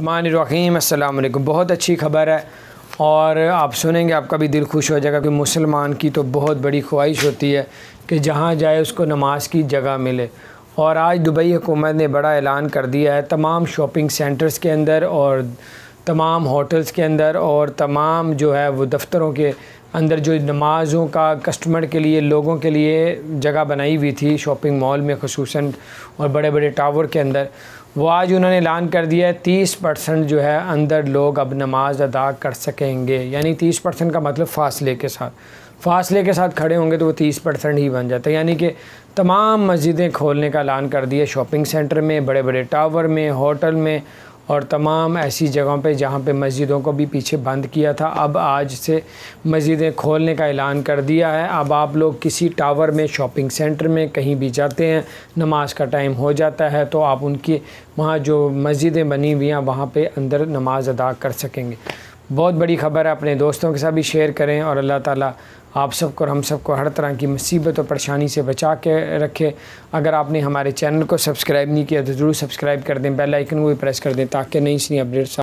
रहीम बहुत अच्छी खबर है और आप सुनेंगे आपका भी दिल खुश हो जाएगा कि मुसलमान की तो बहुत बड़ी ख्वाहिश होती है कि जहाँ जाए उसको नमाज की जगह मिले और आज दुबई हुकूमत ने बड़ा ऐलान कर दिया है तमाम शॉपिंग सेंटर्स के अंदर और तमाम होटल्स के अंदर और तमाम जो है वो दफ्तरों के अंदर जो नमाज़ों का कस्टमर के लिए लोगों के लिए जगह बनाई हुई थी शॉपिंग मॉल में खसूस और बड़े बड़े टावर के अंदर वो आज उन्होंने ऐलान कर दिया है तीस परसेंट जो है अंदर लोग अब नमाज़ अदा कर सकेंगे यानी तीस परसेंट का मतलब फासले के साथ फासले के साथ खड़े होंगे तो वो तीस परसेंट ही बन जाता है यानी कि तमाम मस्जिदें खोलने का ऐलान कर दिया शॉपिंग सेंटर में बड़े बड़े टावर में होटल में और तमाम ऐसी जगहों पे जहाँ पे मस्जिदों को भी पीछे बंद किया था अब आज से मस्जिदें खोलने का ऐलान कर दिया है अब आप लोग किसी टावर में शॉपिंग सेंटर में कहीं भी जाते हैं नमाज का टाइम हो जाता है तो आप उनकी वहाँ जो मस्जिदें बनी हुई हैं वहाँ पे अंदर नमाज़ अदा कर सकेंगे बहुत बड़ी खबर है अपने दोस्तों के साथ भी शेयर करें और अल्लाह ताला आप सबको और हम सबको हर तरह की मुसीबत और परेशानी से बचा के रखे अगर आपने हमारे चैनल को सब्सक्राइब नहीं किया तो ज़रूर सब्सक्राइब कर दें बेल आइकन को भी प्रेस कर दें ताकि नई सी अपडेट्स